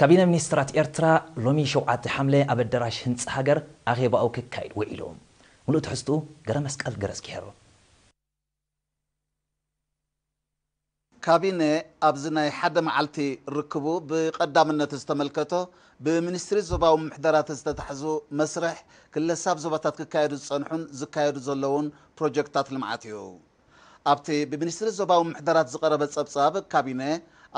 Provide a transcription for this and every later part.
ካቢነ ሚኒስትራት ኤርትራ ሎሚ 7 ሓምለ ኣብ ኣዳራሽ ህንፂ ሃገር ኣኼባኡ ክካይድ ወኢሎም ሙሉእ ትሕዝትኡ ገረ መስቀል ገረፅ ገይሩ ካቢነ ኣብዚ ናይ ሓደ መዓልቲ ርክቡ ብቐዳምነት ዝተመልከቶ ብሚኒስትሪ ዞባዊ ምሕደራት ዝተታሕዙ መስርሕ ክለሳብ ዞባታት ክካየዱ ዝፀንሑን ዝካየዱ ዘለውን ፕሮጀክትታት ልምዓት እዩ ኣብቲ ብሚኒስትሪ ዞባዊ ምሕደራት ዝቐረበ ፀብጻብ ካቢነ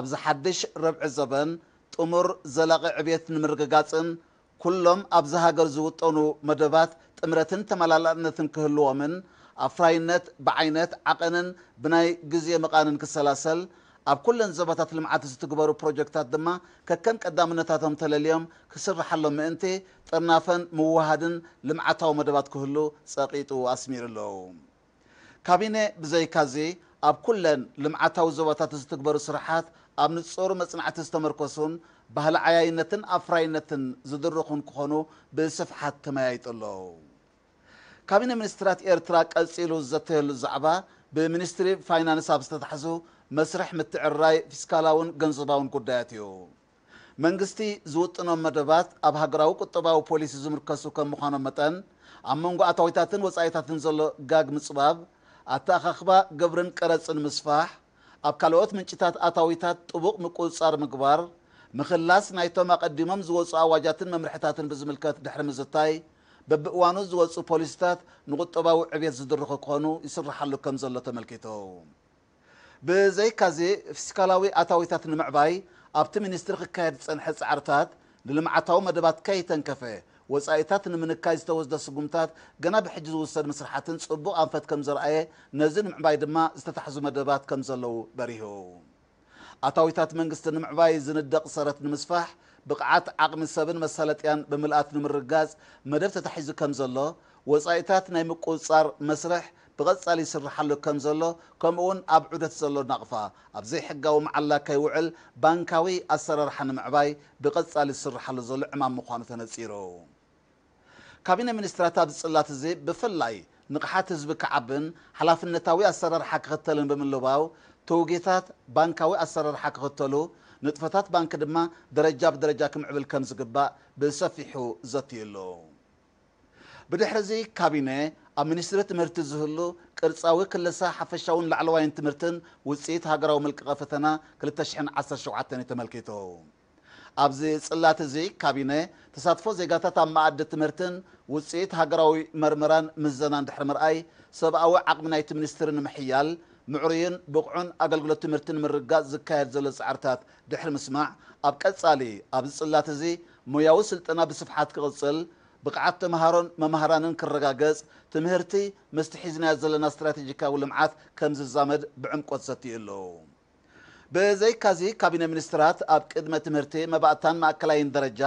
ኣብዚ ሓድሽ ረብዒ ዘበን ጥሙር ዘላቂ ዕብየት ንምርግጋፅን ኩሎም ኣብዚ ሃገር ዝውጠኑ መደባት ጥምረትን ተመላላእነትን ክህልዎምን ኣፍራይነት ብዓይነት ዓቐንን ብናይ ግዜ ምቓንን ክሰላሰል ኣብ ኩለን ዞባታት ልምዓት ዝትግበሩ ፕሮጀክታት ድማ ከከም ቀዳምነታቶም ተለልዮም ክስርሓሎም ምእንቲ ጥርናፈን ምውሃድን ልምዓታዊ መደባት ክህሉ ፀቂጡ ኣስሚሩ ኣለዉ ካቢነ ብዘይካዚ ኣብ ኩለን ልምዓታዊ ዞባታት ዝትግበሩ ስራሓት ኣብ ንጹር መጽናዕቲ ዝተመርኮሱን ባህሊ ዓያይነትን ኣፍራይነትን ዝድርኹን ክኾኑ ብስፍሓት ተመያይጡ ኣለዉ ካቢነ ሚኒስትራት ኤርትራ ቀጺሉ ዘተየሉ ዛዕባ ብሚኒስትሪ ፋይናንስ ኣብ ዝተታሕዙ መስርሕ ምትዕርራይ ፊስካላውን ገንዘባውን ጉዳያት እዩ መንግስቲ ዝውጥኖም መደባት ኣብ ሃገራዊ ቁጠባዊ ፖሊሲ ዝምርከሱ ከም ምዃኖም መጠን ኣብ መንጎ ኣታዊታትን ወፃኢታትን ዘሎ ጋግ ምፅባብ ኣተኣኻኽባ ግብርን ቀረፅን ምስፋሕ ኣብ ካልኦት ምንጭታት ኣታዊታት ጥቡቕ ምቁፅጻር ምግባር ምኽላስ ናይቶም ኣቐዲሞም ዝወፁ ኣዋጃትን መምርሕታትን ብዝምልከት ድሕሪ ምዝታይ በብእዋኑ ዝወፁ ፖሊስታት ንቁጠባዊ ዕብት ዝድርኹ ክኾኑ ይስራሓሉ ከም ዘሎ ተመልኪቱ ብዘይካዚ ፊስካላዊ ኣታዊታት ንምዕባይ ኣብቲ ሚኒስትሪ ክካየድ ዝፀንሐ ፃዕርታት ንልምዓታዊ መደባት ከይተንከፈ وصايتات نمنكاي استوز د سغمتات غنا بحجز وسد مسرحاتن صبو انفت كم زرايه نزن معبايد ما استتحزو مدبات كم زلو بريهو اتاويتات منغست نمعباي زندق سرت نمسفح بقعات عقم سبن مسالطيان بملئات نمرغاز مدب تتحيز كم زلو وصايتات ناي مقصار مسرح بغصالي سرحلو كم زلو كم اون ابعدت زلو نقفا ابزي حقاو معلا كيوعل بانكاوي اسرر حن معباي بغصالي سرحلو زلو عمام مخانو تنصيرو ካቢነ ሚኒስትራት ኣብ ዝፅላት እዚ ብፍላይ ንቕሓት ህዝቢ ክዓብን ሓላፍነታዊ ኣሰራርሓ ክኽተልን ብምልባው ተውጌታት ባንካዊ ኣሰራርሓ ክኽተሉ ንጥፈታት ባንኪ ድማ ደረጃ ብደረጃ ክምዕብል ከም ዝግባእ ብሰፊሑ ዘትዩ ኣሎ ብድሕሪ እዚ ካቢነ ኣብ ሚኒስትሪ ትምህርቲ ዝህሉ ቅርፃዊ ክለሳ ሓፈሻውን ላዕለዋይን ትምህርትን ውፅኢት ሃገራዊ መልቀቐ ፈተና 217 ተመልኪቱ ኣብዚ ፅላት እዚ ካቢነ ተሳትፎ ዜጋታት ኣብ መኣዲ ትምህርትን ውፅኢት ሃገራዊ መርምራን ምዘናን ድሕሪ ምርኣይ ሰብኣዊ ዓቕሚ ናይቲ ሚኒስትሪ ንምሕያል ምዕሩይን ብቑዑን ኣገልግሎት ትምህርቲ ንምርጋፅ ዝካየድ ዘሎ ፃዕርታት ድሕሪ ምስማዕ ኣብ ቀፃሊ ኣብዚ ፅላት እዚ ሙያዊ ስልጠና ብስፍሓት ክቕፅል ብቕዓት ተምሃሮን መምሃራንን ክረጋገፅ ትምህርቲ ምስቲ ሒዝናዮ ዘለና ስትራቴጂካዊ ልምዓት ከም ዝዛመድ ብዕምቆት ሰትዩ ኣለዉ በዘይካዚ ካቢነ ሚኒስትራት ኣብ ቅድመ ትምህርቲ መባእታን ማእከላይን ደረጃ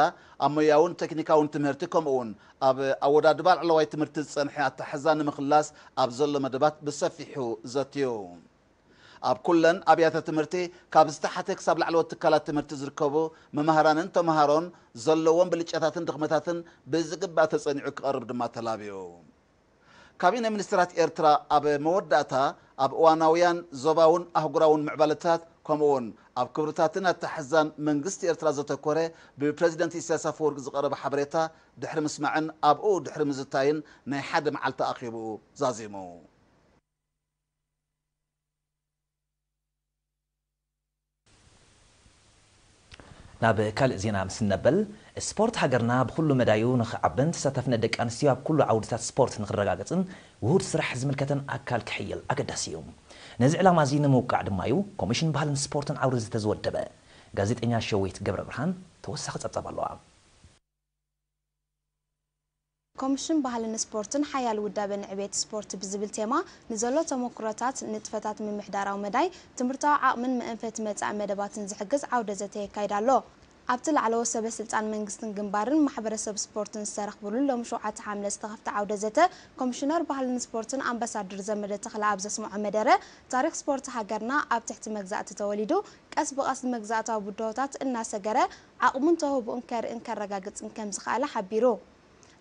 ኣብ ሞያውን ቴክኒካውን ትምህርቲ ከምኡውን ኣብ ኣወዳድባ ላዕለዋይ ትምህርቲ ዝፀንሐ ኣተሓዛ ንምኽላስ ኣብ ዘሎ መደባት ብሰፊሑ ዘትዩ ኣብ ኩለን ኣብያተ ትምህርቲ ካብ ዝተሓተ ክሳብ ላዕለወት ትካላት ትምህርቲ ዝርከቡ መምሃራንን ተምሃሮን ዘለዎም ብልጨታትን ድኽመታትን ብዝግባእ ተፀኒዑ ክቐርብ ድማ ተላብዩ ካቢነ ሚኒስትራት ኤርትራ ኣብ መወዳእታ ኣብ እዋናውያን ዞባውን ኣህጉራውን ምዕባለታት كمون اب كبرتاتنا تحزان من قست ارترا زتكوري ببرزيدنت اساسا فورك زغرب حبريتا دحرم سمعن اب او دحرم زتاين نحادم على تاقيبو زازيمو ናብ ካልእ ዜና ምስ ነበል ስፖርት ሃገርና ብኩሉ መዳዩ ንክዓብን ተሳታፍነት ደቂ ኣንስትዮ ኣብ ኩሉ ዓውድታት ስፖርት ንክረጋገፅን ውህድ ስራሕ ዝምልከተን ኣካል ክሕየል ኣገዳሲ እዩ ነዚ ዕላማ እዚ ንምውቃዕ ድማ እዩ ኮሚሽን ባህልን ስፖርትን ዓውዲ ዝተዝወደበ ጋዜጠኛ ሸዊት ገብረ ብርሃን ተወሳኺ ፀብጻብ ኣለዋ ኮሚሽን ባህልን ስፖርትን ሓያል ውዳበ ንዕቤት ስፖርት ብዝብል ቴማ ንዘሎ ተመክሮታት ንጥፈታት ምምሕዳራዊ መዳይ ትምህርታዊ ዓቕምን መእንፈት መፃእ መደባትን ዝሕግዝ ዓውደ ዘተ የካይድ ኣሎ ኣብቲ ላዕለወት ሰበስልጣን መንግስትን ግንባርን ማሕበረሰብ ስፖርትን ዝተረኽብሉን ሎም 7 ሓምለ ዝተኸፍተ ዓውደ ዘተ ኮሚሽነር ባህልን ስፖርትን ኣምባሳደር ዘመደ ተኽለ ኣብ ዘስምዖ መደረ ታሪክ ስፖርት ሃገርና ኣብ ትሕቲ መግዛእቲ ተወሊዱ ቀስ ብቐስ መግዛእታዊ ብድሆታት እናሰገረ ዓቕሙን ተውህቡኡን ከርእን ከረጋግፅን ከም ዝኽኣለ ሓቢሩ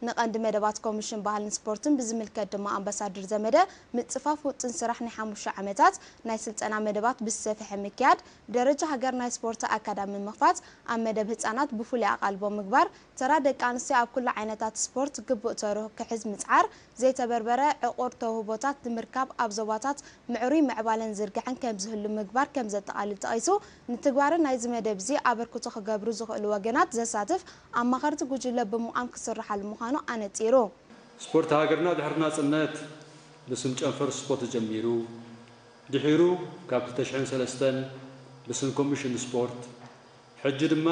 ንቐንዲ መደባት ኮሚሽን ባህልን ስፖርትን ብዝምልከት ድማ ኣምባሳደር ዘመደ ምፅፋፍ ውጥን ስራሕ ናይ ሓሙሽተ ዓመታት ናይ ስልጠና መደባት ብዝሰፍሐ ምክያድ ደረጃ ሃገር ናይ ስፖርቲ ኣካዳሚ ምኽፋት ኣብ መደብ ህፃናት ብፍሉይ ኣቓልቦ ምግባር ተራ ደቂ ኣንስትዮ ኣብ ኩሉ ዓይነታት ስፖርት ግቡእ ተርሁ ክሕዝ ምፅዓር ዘይተበርበረ ዕቑር ተውህቦታት ንምርካብ ኣብ ዞባታት ምዕሩይ ምዕባለን ዝርግዐን ከም ዝህሉ ምግባር ከም ዘጠቓልል ጠቂሱ ንትግባርን ናይ ዝመደብ እዚ ኣበርክቶ ክገብሩ ዝኽእሉ ወገናት ዘሳትፍ ኣማኸርቲ ጉጅለ ብምቋም ክስርሓሉ ምዃኑ ኣነጢሩ ስፖርት ሃገርና ድሕሪ ናፅነት ብስም ጨንፈር ስፖርት ጀሚሩ ድሒሩ ካብ 2003 ብስም ኮሚሽን ስፖርት ሕጂ ድማ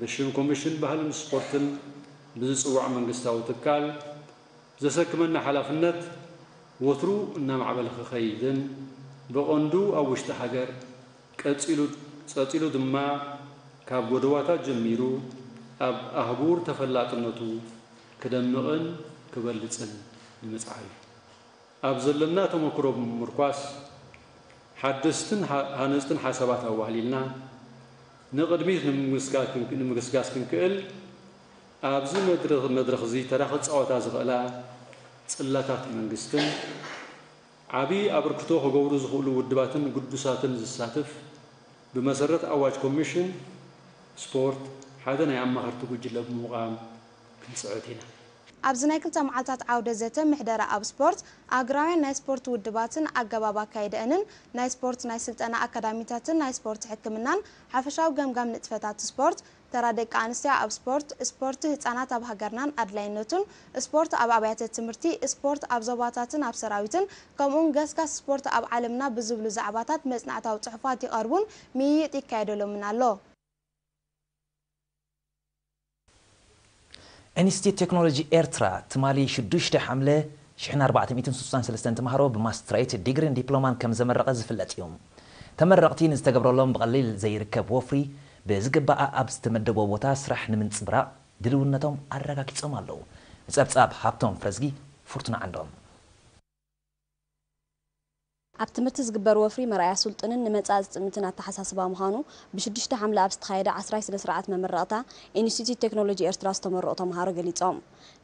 ብሽም ኮሚሽን ባህልን ስፖርትን ብዝፅዋዕ መንግስታዊ ትካል ዘሰክመና ሓላፍነት ወትሩ እናማዕበለ ክኸይድን ብቐንዱ ኣብ ውሽጢ ሃገር ቀፂሉ ድማ ካብ ጎደባታት ጀሚሩ ኣብ ኣህጉር ተፈላጥነቱ ክደምቕን ክበልፅን ንምፅዓር እዩ ኣብ ዘለና ተመክሮ ምርኳስ ሓደስትን ሃነፅትን ሓሳባት ኣዋህሊልና نقدميز نمسكاس نمسكاس كنكل أبزي مدرخ مدرخ زي تراخد صوت أزغ لا تلا تحت من قسطن عبي أبركتوه جورز خلو ودباتن قدساتن زساتف بمسرة أواج كوميشن سبورت هذا نعم مهرتو جلب مقام كنسعتينا ኣብዚ ናይ ክልተ መዓልታት ዓውደ ዘተ ምሕደረ ኣብ ስፖርት ኣግራውያን ናይ ስፖርት ውድባትን ኣገባብ ኣካይደአንን ናይ ስፖርት ናይ ስልጠና ኣካዳሚታትን ናይ ስፖርት ሕክምናን ሓፈሻዊ ገምጋም ንጥፈታት ስፖርት ተራ ደቂ ኣንስትዮ ኣብ ስፖርት ስፖርቲ ህፃናት ኣብ ሃገርናን ኣድላይነቱን ስፖርት ኣብ ኣብያተ ትምህርቲ ስፖርት ኣብ ዞባታትን ኣብ ሰራዊትን ከምኡውን ገስጋስ ስፖርት ኣብ ዓለምና ብዝብሉ ዛዕባታት መፅናዕታዊ ፅሑፋት ይቐርቡን ምይይጥ ይካየደሎምን ኣሎ انستي تكنولوجي ايرترا تمالي شدشت حمله شحن 463 تمهرو بماستريت ديجرين دبلومان كم زمرق زفلت يوم تمرقتين استقبروا لهم بقليل زي ركب وفري بزقبا اب استمدبوا بوتا سرح نمن صبرا دلونتهم አረጋግጾም አለው ጸብጻብ ሀብቶም ፍረዝጊ ፉርቱና አንዶም ኣብ ትምህርቲ ዝግበር ወፍሪ መርኣያ ስልጡንን ንመጻኢ ዝፅምትን ኣተሓሳስባ ምዃኑ ብ6 ሓምለ ኣብ ዝተኻየደ 10ራይ ስነ ስርዓት መመረቕታ ኢንስቲትዩት ቴክኖሎጂ ኤርትራ ዝተመረቑ ተምሃሮ ገሊፆም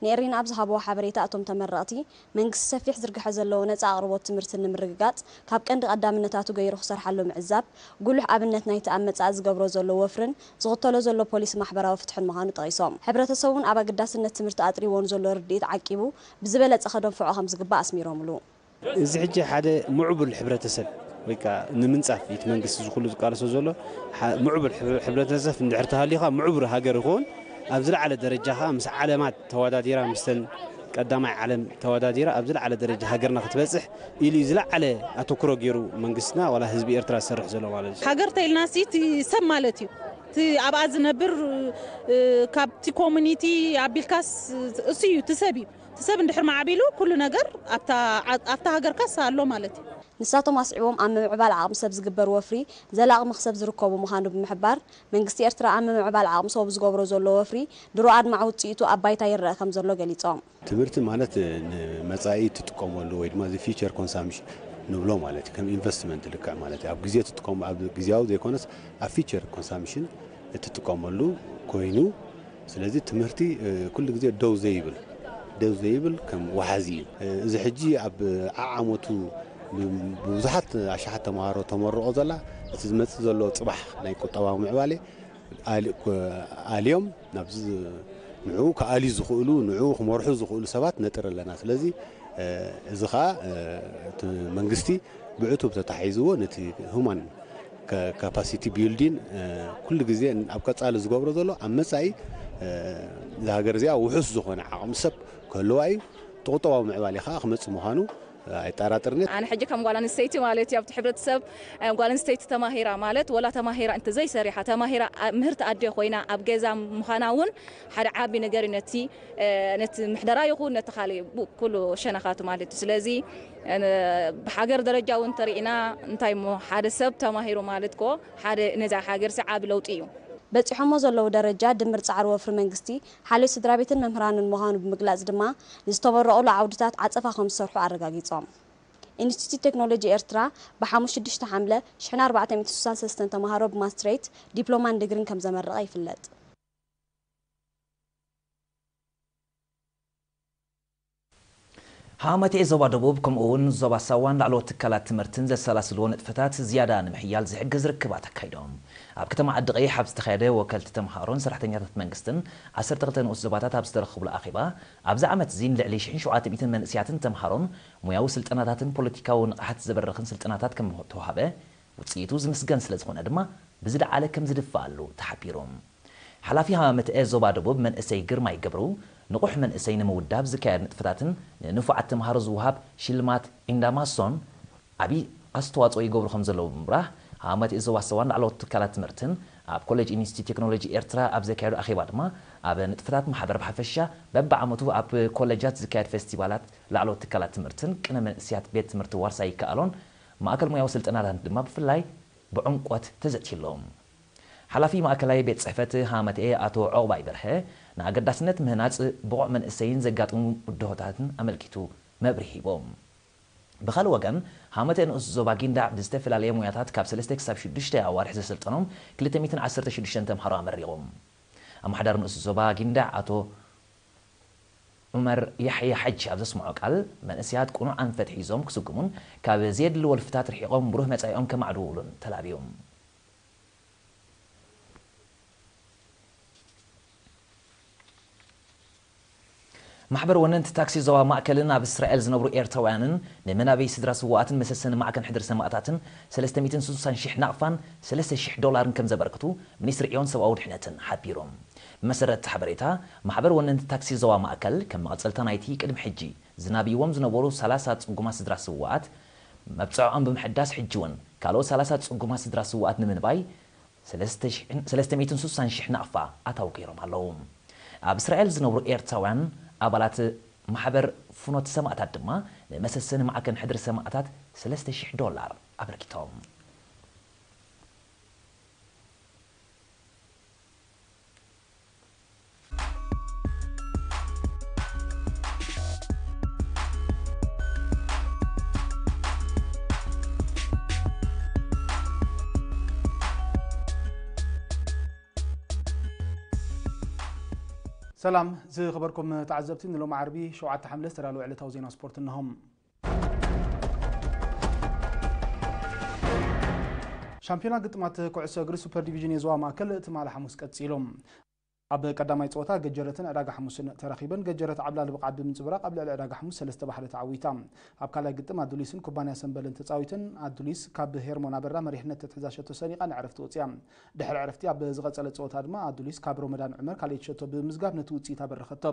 ንኤሪን ኣብ ዝሃቦ ሓበሬታ እቶም ተመረቕቲ መንግስቲ ሰፊሕ ዝርግሐ ዘለዎ ነፃ ኣቕርቦት ትምህርቲ ንምርግጋፅ ካብ ቀንዲ ቀዳምነታቱ ገይሩ ክሰርሓሉ ምዕዛብ ጉሉሕ ኣብነት ናይቲ ኣብ መጻኢ ዝገብሮ ዘሎ ወፍርን ዝኽተሎ ዘሎ ፖሊስ ማሕበራዊ ፍትሕን ምዃኑ ጠቒሶም ሕብረተሰቡን ኣብ ኣገዳስነት ትምህርቲ ኣጥሪዎን ዘሎ ርድኢት ዓቂቡ ብዝበለፀ ከደንፍዖ ከም ዝግባእ ኣስሚሮምሉ እዚ ሕጂ ሓደ ምዕቡል ሕብረተሰብ ወይ ከዓ ንምንፃፍ እቲ መንግስቲ ዝኩሉ ዝቃለሶ ዘሎ ምዕቡል ሕብረተሰብ እንድሕር ተሃሊኻ ምዕቡል ሃገር ይኸውን ኣብ ዝለዓለ ደረጃ ከዓ ምስ ዓለማት ተወዳዲራ ምስተን ቀዳማይ ዓለም ተወዳዲራ ኣብ ዝለዓለ ደረጃ ሃገርና ክትበፅሕ ኢሉ ዝለዓለ ኣተኩሮ ገይሩ መንግስትና ዋላ ህዝቢ ኤርትራ ዝሰርሕ ዘሎ ማለት እዩ ሃገር ተኢልና ሲ እቲ ሰብ ማለት እዩ እቲ ኣብኣ ዝነብር ካብቲ ኮሚኒቲ ኣቢልካስ እሱ እዩ እቲ ሰብ እዩ تسب ندحر معابيلو كل نجر أبتا أبتا هجر كاس الله مالتي نساتو ما سعيوم أما معبال عام سبز جبر وفري زلا أغم خسب زركوب ومهانو بمحبار من قصي أرترا أما معبال عام سوب زقوب رزولو وفري درو عاد معو تسيتو أباي تاير خم زرلو قلي تام تبرت مالت مزايد تتقوم ولو إدما زي فيتشر كونسامش نبلو مالتي كم انفستمنت لك مالتي أب قزية تتقوم أب قزية ودي كونس أفيتشر كونسامشن تتقوم ولو كوينو سلازي تمرتي كل قزية دو زيبل ደው ዘይብል ከም ወሓዚ እዩ እዚ ሕጂ ኣብ ዓዓመቱ ብብዙሓት ኣሽሓት ተምሃሮ ተመርቆ ዘላ እቲ ዝመፅእ ዘሎ ፅባሕ ናይ ቁጠባዊ ምዕባለ ኣልዮም ናብዚ ንዕኡ ከኣልዩ ዝኽእሉ ንዕኡ ክመርሑ ዝኽእሉ ሰባት ነጥር ኣለና ስለዚ እዚ ከዓ እቲ መንግስቲ ብዕቱብ ተታሒዝዎ ነቲ ሁማን ካፓሲቲ ቢልዲን ኩሉ ግዜ ኣብ ቀፃሊ ዝገብሮ ዘሎ ኣብ መፃኢ እዚ ሃገር እዚኣ ውሑስ ዝኾነ ዓቕሚ ሰብ ክህልዋ እዩ እቲ ቁጠባዊ ምዕባለ ከዓ ክመፅእ ምዃኑ ኣይጠራጥርነት ኣነ ሕጂ ከም ጓል ኣንስተይቲ ማለት እዩ ኣብቲ ሕብረተሰብ ጓል ኣንስተይቲ ተማሂራ ማለት ወላ ተማሂራ እንተዘይሰሪሓ ተማሂራ ምህርቲ ኣደ ኮይና ኣብ ገዛ ምዃና እውን ሓደ ዓቢ ነገር እዩ ነቲ ነቲ ምሕደራ ይኹን ነቲ ካልእ ኩሉ ሸነኻቱ ማለት እዩ ስለዚ ብሓገር ደረጃ እውን ተርኢና እንታይ እሞ ሓደ ሰብ ተማሂሩ ማለት ኮ ሓደ ነዛ ሓገርሲ ዓቢ ለውጢ እዩ በፂሖሞ ዘለዉ ደረጃ ድምር ፃዕሪ ወፍሪ መንግስቲ ሓልዩ ስድራ ቤትን መምህራንን ምዃኑ ብምግላፅ ድማ ንዝተበረቕሉ ዓውድታት ዓፀፋ ከም ዝሰርሑ ኣረጋጊፆም ኢንስቲትዩት ቴክኖሎጂ ኤርትራ ብ56 ሓምለ 1463 ተምሃሮ ብማስትሬት ዲፕሎማን ድግሪን ከም ዘመረቐ ይፍለጥ ሃመትኤ ዞባ ደቡብ ከምኡውን ዞባ ሳዋን ላዕለዎት ትካላት ትምህርትን ዘሰላስልዎ ንጥፈታት ዝያዳ ንምሕያል ዝሕግዝ ርክባት ኣካይዶም اب كتما عدقي حبس تخيده وكلت تمهارون سرحتين يرث منغستن عسر تغتن اسزباتات حبس ترخب الاخيبا اب زعمت زين لعلي شحن شعات ميتن من اسياتن تمهارون مياو سلطناتاتن بوليتيكا ونقحت زبرخن سلطناتات كم توهابة وتسيتو زمسقن سلزقون ادما بزد على كم زد فعلو تحبيروم حلا فيها متأز زباد بوب من اسي قرما يقبرو نقوح من اسي نمو الداب زكاير نتفتاتن نفعت تمهار زوهاب شلمات اندا ماسون عبي استوات ويقبر خمزلو بمراه ዓመት እዘዋሰዋን ላዕለዎት ትካላት ትምህርትን ኣብ ኮሌጅ ኢንስቲት ቴክኖሎጂ ኤርትራ ኣብ ዘካየዱ ኣኼባ ድማ ኣብ ንጥፈታት ማሕበር ብሓፈሻ በብዓመቱ ኣብ ኮሌጃት ዝካየድ ፌስቲቫላት ላዕለዎት ትካላት ትምህርትን ቅነ መንእስያት ቤት ትምህርቲ ዋርሳ ይከኣሎን ማእከል ሙያዊ ስልጠናታት ድማ ብፍላይ ብዕምቆት ተዘትሂሎም ሓላፊ ማእከላዊ ቤት ፅሕፈት ሃመትኤ ኣቶ ዕቑባይ በርሀ ንኣገዳስነት ምህናፅ ብቑዕ መንእሰይን ዘጋጥሙ ድሆታትን ኣመልኪቱ መብሪ ሂቦም ብኻልእ ወገን ሃመተ ንእስ ዞባ ጊንዳ ብዝተፈላለየ ሙያታት ካብ 3 ክሳብ 6 ኣዋርሒ ዘሰልጠኖም 216 ተምሃሮ ኣመሪቖም ኣመሓዳሪ ንእስ ዞባ ጊንዳ ኣቶ ዑመር ያሕያ ሓጅ ኣብ ዘስምዖ ቃል መንእስያት ቁኑዕ ኣንፈት ሒዞም ክስጉሙን ካብ ዘየድልዎ ልፍታት ርሒቖም ብሩህ መጻኢኦም ከማዕድውሉን ተላብዮም ማሕበር ወነንቲ ታክሲ ዞባ ማእከልን ኣብ እስራኤል ዝነብሩ ኤርትራውያንን ንመናበይ ስድራ ስዋኣትን መሰሰኒ ማዕከን ሕድር ሰማእታትን 360,000 ናቕፋን 3,000 ዶላርን ከም ዘበርክቱ ሚኒስትሪ ዕዮን ሰብኣዊ ድሕነትን ሓቢሮም ብመሰረት ሓበሬታ ማሕበር ወነንቲ ታክሲ ዞባ ማእከል ከም መቐፀልታ ናይቲ ቅድሚ ሕጂ ዝናብይዎም ዝነበሩ 30 ፅጉማት ስድራ ስዋኣት መብፅዕዖም ብምሕዳስ ሕጂ እውን ካልኦት 30 ፅጉማት ስድራ ስዋኣት ንምንባይ 360,000 ናቕፋ ኣታዊ ገይሮም ኣለዉ ኣብ እስራኤል ዝነብሩ ኤርትራውያን ኣባላት ማሕበር ፍኖት ሰማእታት ድማ ንመሰሰኒ ማዕከን ሕድሪ ሰማእታት 3000 ዶላር ኣበርኪቶም سلام زي خبركم تعذبتين لو عربي شو عاد تحمل استرا لو على توزينا سبورت انهم شامبيونا قد ما تكوع سوبر ديفيجن يزوا ما كل تمال حموس ኣብ ቀዳማይ ፀወታ ገጀረትን ዕዳጋ ሓሙስን ተረኺበን ገጀረት ዓብላሊ ብቕዓት ብምንፅብራቕ ኣብ ልዕሊ ዕዳጋ ሓሙስ ሰለስተ ባሕሪ ተዓዊታ ኣብ ካልኣይ ግጥም ኣዱሊስን ኩባንያ ሰንበልን ተፃዊትን ኣዱሊስ ካብ ሄርሞን ኣበራ መሪሕነት ተትሕዛሸቶ ሰኒቓ ንዕረፍቲ ወፅያ ድሕሪ ዕረፍቲ ኣብ ዝቐፀለ ፀወታ ድማ ኣዱሊስ ካብ ሮመዳን ዕመር ካልኦት ሸቶ ብምዝጋብ ነቲ ውፅኢት ኣበረኸቶ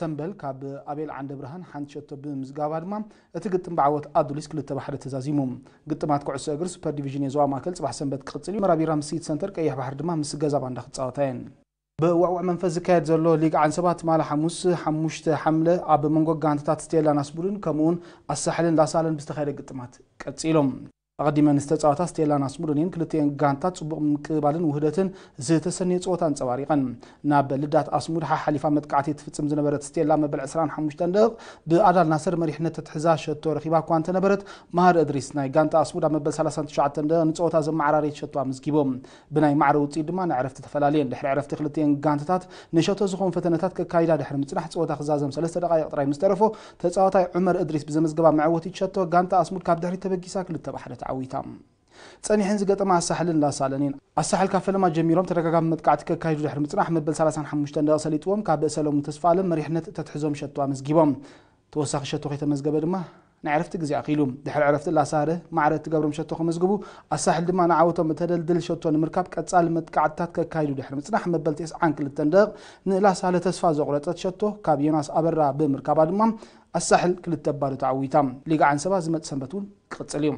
ሰንበል ካብ ኣቤል ዓንደ ብርሃን ሓንቲ ሸቶ ብምዝጋባ ድማ እቲ ግጥም ብዓወት ኣዱሊስ ክልተ ባሕሪ ተዛዚሙ ግጥማት ኩዕሶ እግሪ ሱፐር ዲቪዥን የዞባ ማእከል ፅባሕ ሰንበት ክቕፅል እዩ መራቢራ ምስ ሰንተር ቀይሕ ባሕሪ ድማ ምስ ገዛባ እንዳክፃወታየን ብዕዋዕዋዕ መንፈስ ዝካየድ ዘሎ ሊግ ዓንሰባት ማለ ሓሙስ ሓሙሽተ ሓምለ ኣብ መንጎ ጋንትታት ስቴላ ናስቡርን ከምኡውን ኣሳሕልን ላሳለን ብዝተካየደ ግጥማት ቀፂሎም أقدمان استعطاء استيلان أسمرن ينقل تين غانتات صبغ مقبالن وهدتن زيت سنية صوتان صواريقن ناب لدات أسمر حا حليفة متقعتي تفتسم زنبرت استيلان مبل عسران حموشتان دغ بأدال ناصر مريحنة تتحزاش التور خيبا كوانت نبرت مهار أدريس ناي غانت أسمر مبل سلاسان تشعتن دغ نصوتا زم عراري تشتوا مزقبوم بناي معرو تيد ما نعرفت تفلالين دحر عرفت خلتين غانتات نشوتو زخون فتنتات كايدا دحر مصرح صوتا خزازم سلسة دقائق طراي مسترفو تتصوتا عمر أدريس بزمزقبا معوتي تشتوا غانت أسمر كاب دحري تبقي ساكل التبحرت ዓዊታ ፀኒሐን ዝገጠማ ኣሳሕልን ላሳለኒን ኣሳሕልካ ፈለማ ጀሚሮም ተደጋጋሚ መጥቃዕቲ ከካይዱ ድሕሪ ምፅናሕ መበል 35 እንዳሰሊጥዎም ካብ ብእሰሎም ተስፋኣለም መሪሕነት ተትሕዞም ሸቶ ኣመዝጊቦም ተወሳኺ ሸቶ ከይተመዝገበ ድማ ናይ ዕረፍቲ ግዜ ኣኺሉ ድሕሪ ዕረፍቲ ላሳህረ ማዕረ ትገብሮም ሸቶ ክመዝግቡ ኣሳሕል ድማ ንዓወቶም እተደልድል ሸቶ ንምርካብ ቀጻሊ መጥቃዕትታት ከካይዱ ድሕሪ ምፅናሕ መበል 92 ደቕ ንላሳለ ተስፋ ዘቑረፀት ሸቶ ካብ ዮናስ ኣበራ ብምርካባ ድማ ኣሳሕል ክልተ ባዶ ተዓዊታ ሊጋ ዓንሰባ ዝመፅእ ሰንበት እውን ክቕፅል እዩ